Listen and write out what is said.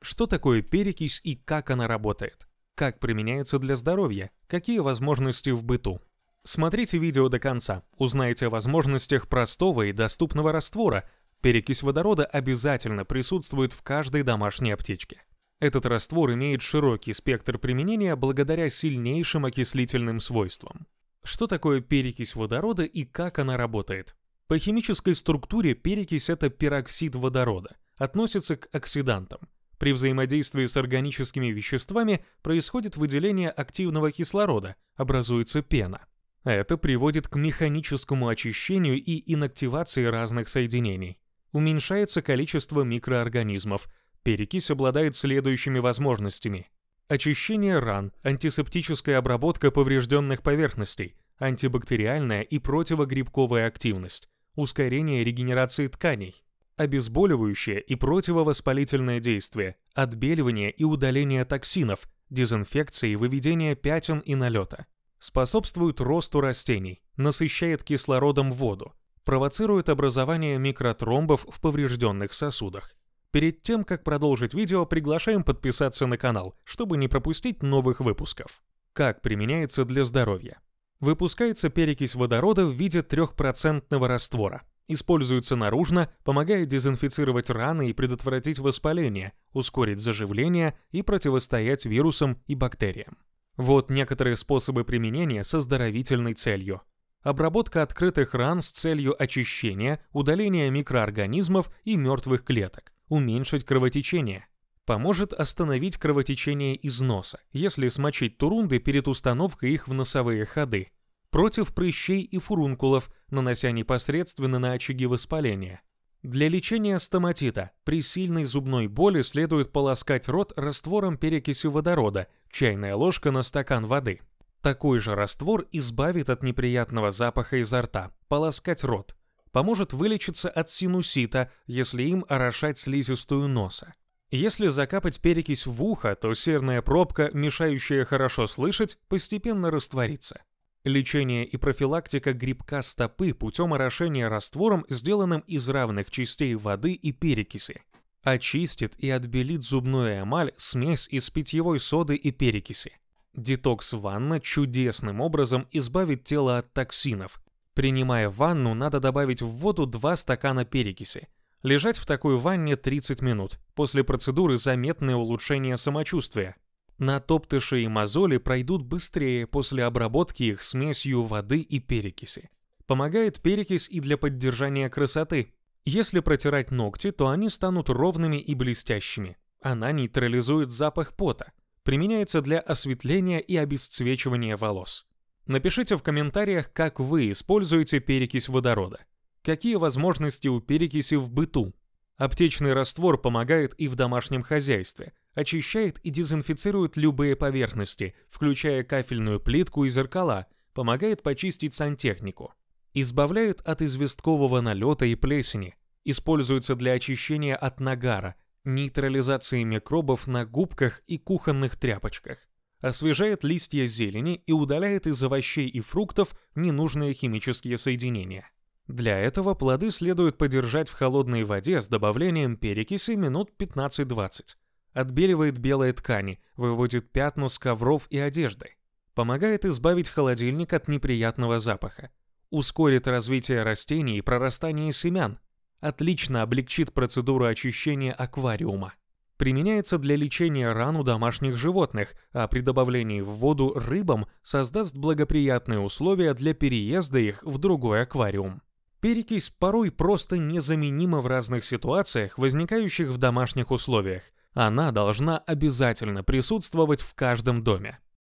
Что такое перекись и как она работает? Как применяется для здоровья? Какие возможности в быту? Смотрите видео до конца, узнаете о возможностях простого и доступного раствора. Перекись водорода обязательно присутствует в каждой домашней аптечке. Этот раствор имеет широкий спектр применения благодаря сильнейшим окислительным свойствам. Что такое перекись водорода и как она работает? По химической структуре перекись – это пероксид водорода, относится к оксидантам. При взаимодействии с органическими веществами происходит выделение активного кислорода, образуется пена. Это приводит к механическому очищению и инактивации разных соединений. Уменьшается количество микроорганизмов. Перекись обладает следующими возможностями. Очищение ран, антисептическая обработка поврежденных поверхностей, антибактериальная и противогрибковая активность, ускорение регенерации тканей, обезболивающее и противовоспалительное действие, отбеливание и удаление токсинов, дезинфекции и выведение пятен и налета. Способствует росту растений, насыщает кислородом воду, провоцирует образование микротромбов в поврежденных сосудах. Перед тем, как продолжить видео, приглашаем подписаться на канал, чтобы не пропустить новых выпусков. Как применяется для здоровья. Выпускается перекись водорода в виде трехпроцентного раствора. Используется наружно, помогая дезинфицировать раны и предотвратить воспаление, ускорить заживление и противостоять вирусам и бактериям. Вот некоторые способы применения со здоровительной целью. Обработка открытых ран с целью очищения, удаления микроорганизмов и мертвых клеток, уменьшить кровотечение, Поможет остановить кровотечение из носа, если смочить турунды перед установкой их в носовые ходы. Против прыщей и фурункулов, нанося непосредственно на очаги воспаления. Для лечения стоматита при сильной зубной боли следует полоскать рот раствором перекиси водорода, чайная ложка на стакан воды. Такой же раствор избавит от неприятного запаха изо рта. Полоскать рот. Поможет вылечиться от синусита, если им орошать слизистую носа. Если закапать перекись в ухо, то серная пробка, мешающая хорошо слышать, постепенно растворится. Лечение и профилактика грибка стопы путем орошения раствором, сделанным из равных частей воды и перекиси. Очистит и отбелит зубную эмаль смесь из питьевой соды и перекиси. Детокс-ванна чудесным образом избавит тело от токсинов. Принимая ванну, надо добавить в воду 2 стакана перекиси – Лежать в такой ванне 30 минут. После процедуры заметное улучшение самочувствия. Натоптыши и мозоли пройдут быстрее после обработки их смесью воды и перекиси. Помогает перекись и для поддержания красоты. Если протирать ногти, то они станут ровными и блестящими. Она нейтрализует запах пота. Применяется для осветления и обесцвечивания волос. Напишите в комментариях, как вы используете перекись водорода. Какие возможности у перекиси в быту? Аптечный раствор помогает и в домашнем хозяйстве, очищает и дезинфицирует любые поверхности, включая кафельную плитку и зеркала, помогает почистить сантехнику. Избавляет от известкового налета и плесени, используется для очищения от нагара, нейтрализации микробов на губках и кухонных тряпочках, освежает листья зелени и удаляет из овощей и фруктов ненужные химические соединения. Для этого плоды следует подержать в холодной воде с добавлением перекиси минут 15-20. Отбеливает белые ткани, выводит пятна с ковров и одежды. Помогает избавить холодильник от неприятного запаха. Ускорит развитие растений и прорастание семян. Отлично облегчит процедуру очищения аквариума. Применяется для лечения ран у домашних животных, а при добавлении в воду рыбам создаст благоприятные условия для переезда их в другой аквариум. Перекись порой просто незаменима в разных ситуациях, возникающих в домашних условиях. Она должна обязательно присутствовать в каждом доме.